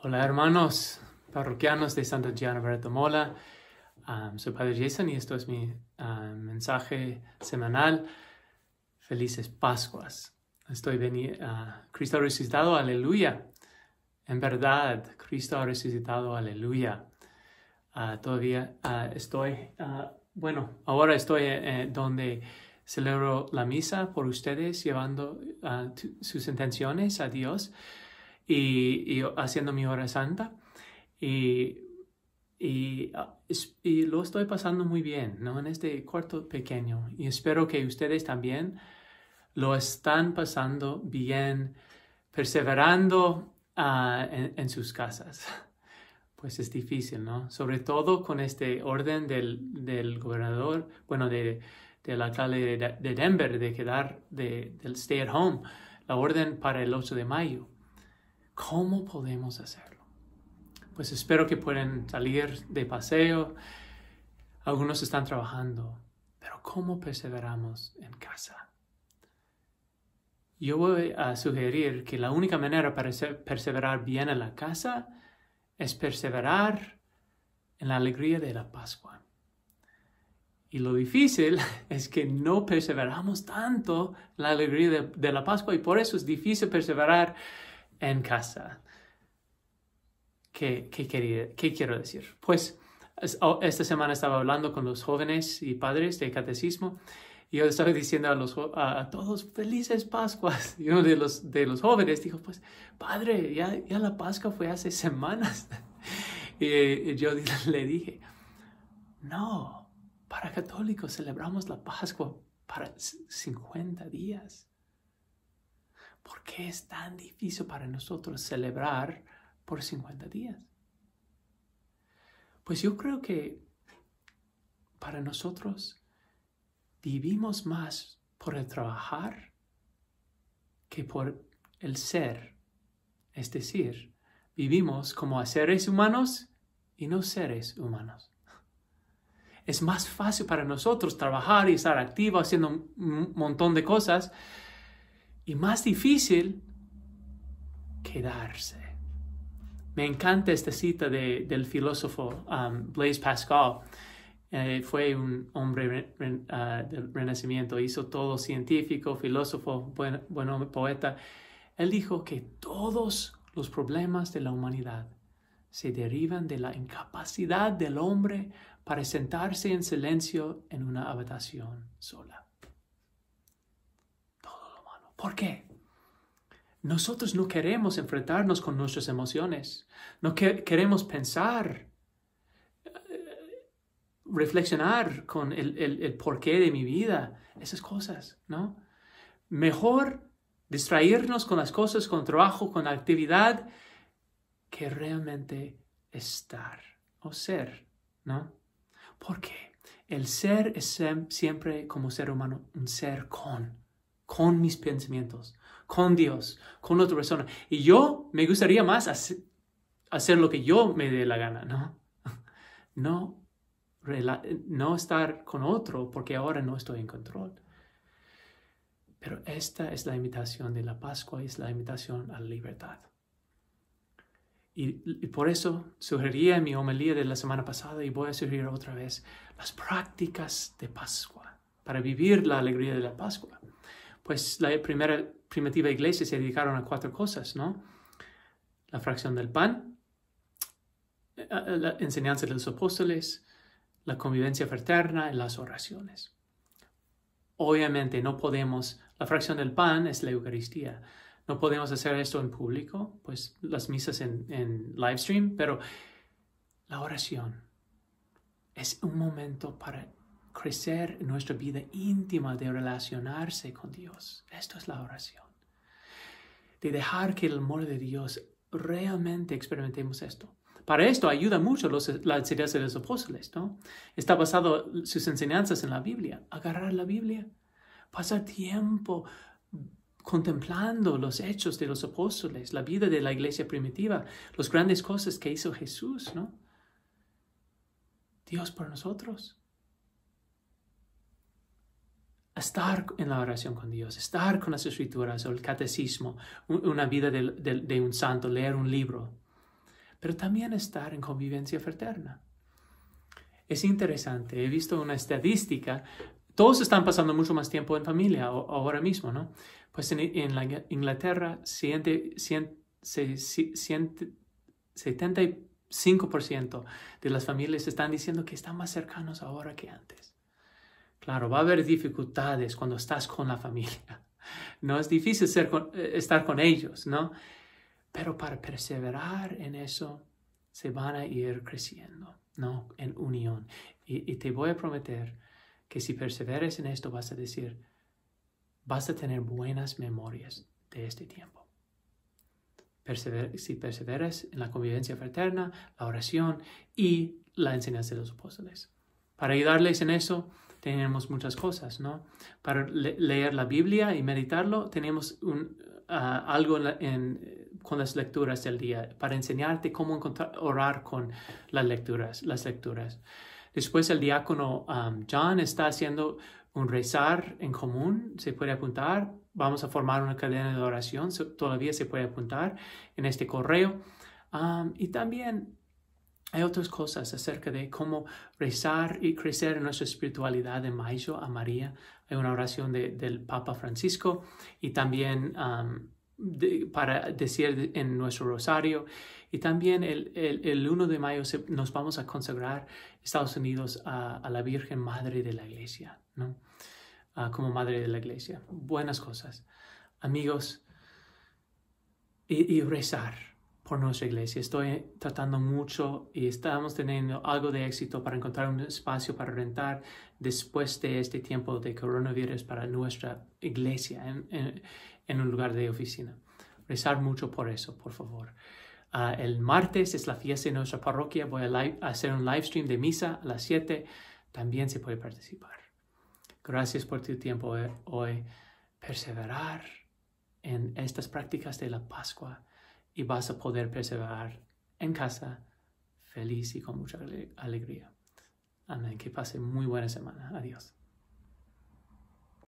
Hola hermanos parroquianos de Santa Gianna de Um, soy Padre Jason y esto es mi mensaje semanal. Felices Pascuas. Estoy venido. a ah, Cristo ha resucitado, aleluya. En verdad, Cristo ha resucitado, aleluya. Ah, todavía ah, estoy, bueno, ahora estoy eh, eh, donde celebro la misa por ustedes, llevando sus intenciones a Dios y, haciendo mi hora santa. Y, ah, y, lo estoy pasando muy bien, ¿no? En este cuarto pequeño. Y espero que ustedes también lo están pasando bien, perseverando ah, en, sus casas. Pues es difícil, ¿no? Sobre todo con este orden del, del gobernador, bueno, de, la alcalde de, Denver, de quedar de, del stay at home, la orden para el 8 de mayo. ¿Cómo podemos hacerlo? Pues espero que puedan salir de paseo. Algunos están trabajando, pero ¿cómo perseveramos en casa? Yo voy a sugerir que la única manera para perseverar bien en la casa es perseverar en la alegría de la Pascua. Y lo difícil es que no perseveramos tanto en la alegría de, de la Pascua y por eso es difícil perseverar en casa. ¿Qué, qué, ¿Qué, quiero decir? Pues oh, esta semana estaba hablando con los jóvenes y padres de catecismo y yo estaba diciendo a, los, a, todos felices Pascuas. Y uno de los, de los jóvenes dijo, pues padre, ya, ya la Pascua fue hace semanas. y yo le dije, no, para católicos celebramos la Pascua para 50 días. ¿Por qué es tan difícil para nosotros celebrar por 50 días? Pues yo creo que para nosotros vivimos más por el trabajar que por el ser. Es decir, vivimos como seres humanos y no seres humanos. Es más fácil para nosotros trabajar y estar activo haciendo un montón de cosas y más difícil, quedarse. Me encanta esta cita del filósofo um, Blaise Pascal. Eh, fue un hombre ah, del Renacimiento, hizo todo científico, filósofo, buen, buen poeta. Él dijo que todos los problemas de la humanidad se derivan de la incapacidad del hombre para sentarse en silencio en una habitación sola. ¿Por qué? Nosotros no queremos enfrentarnos con nuestras emociones, no queremos pensar, eh, reflexionar con el, el porqué de mi vida, esas cosas, ¿no? Mejor distraernos con las cosas, con trabajo, con actividad, que realmente estar o ser, ¿no? Porque el ser es siempre como ser humano, un ser con con mis pensamientos, con Dios, con otra persona. Y yo me gustaría más hacer, lo que yo me dé la gana, ¿no? No, estar con otro porque ahora no estoy en control. Pero esta es la invitación de la Pascua, es la invitación a la libertad. Y, por eso sugería en mi homilía de la semana pasada y voy a sugerir otra vez las prácticas de Pascua para vivir la alegría de la Pascua pues la primera primitiva iglesia se dedicaron a cuatro cosas, ¿no? La fracción del pan, eh, eh, la enseñanza de los apóstoles, la convivencia fraterna y las oraciones. Obviamente no podemos, la fracción del pan es la Eucaristía. No podemos hacer esto en público, pues las misas en, en live stream, pero la oración es un momento para crecer nuestra vida íntima de relacionarse con Dios. Esto es la oración. De dejar que el amor de Dios realmente experimentemos esto. Para esto ayuda mucho los, la enseñanza de los apóstoles, ¿no? Está basado sus enseñanzas en la Biblia. Agarrar la Biblia, pasar tiempo contemplando los hechos de los apóstoles, la vida de la iglesia primitiva, las grandes cosas que hizo Jesús, ¿no? Dios por nosotros estar en la oración con Dios, estar con las escrituras o el catecismo, una vida de, un santo, leer un libro, pero también estar en convivencia fraterna. Es interesante, he visto una estadística, todos están pasando mucho más tiempo en familia ahora mismo, ¿no? Pues en, la Inglaterra, 75% de las familias están diciendo que están más cercanos ahora que antes. Claro, va a haber dificultades cuando estás con la familia. No es difícil eh, estar con ellos, ¿no? Pero para perseverar en eso, se van a ir creciendo, ¿no? En unión. Y, te voy a prometer que si perseveres en esto, vas a decir, vas a tener buenas memorias de este tiempo. si perseveras en la convivencia fraterna, la oración y la enseñanza de los apóstoles. Para ayudarles en eso tenemos muchas cosas, ¿no? Para leer la Biblia y meditarlo tenemos ah, algo con las lecturas del día, para enseñarte cómo orar con las lecturas, las lecturas. Después el diácono um, John está haciendo un rezar en común, se puede apuntar. Vamos a formar una cadena de oración, todavía se puede apuntar en este correo. Um, y también hay otras cosas acerca de cómo rezar y crecer en nuestra espiritualidad de mayo a María. Hay una oración del Papa Francisco y también para decir en nuestro rosario. Y también el, el, 1 de mayo nos vamos a consagrar Estados Unidos a, la Virgen Madre de la Iglesia, ¿no? Ah, como Madre de la Iglesia. Buenas cosas. Amigos, y rezar por nuestra iglesia. Estoy tratando mucho y estamos teniendo algo de éxito para encontrar un espacio para rentar después de este tiempo de coronavirus para nuestra iglesia en, un lugar de oficina. Rezar mucho por eso, por favor. Ah, el martes es la fiesta de nuestra parroquia. Voy a, hacer un live stream de misa a las 7. También se puede participar. Gracias por tu tiempo eh, hoy. Perseverar en estas prácticas de la Pascua y vas a poder perseverar en casa feliz y con mucha alegría. Amén. Que pase muy buena semana. Adiós.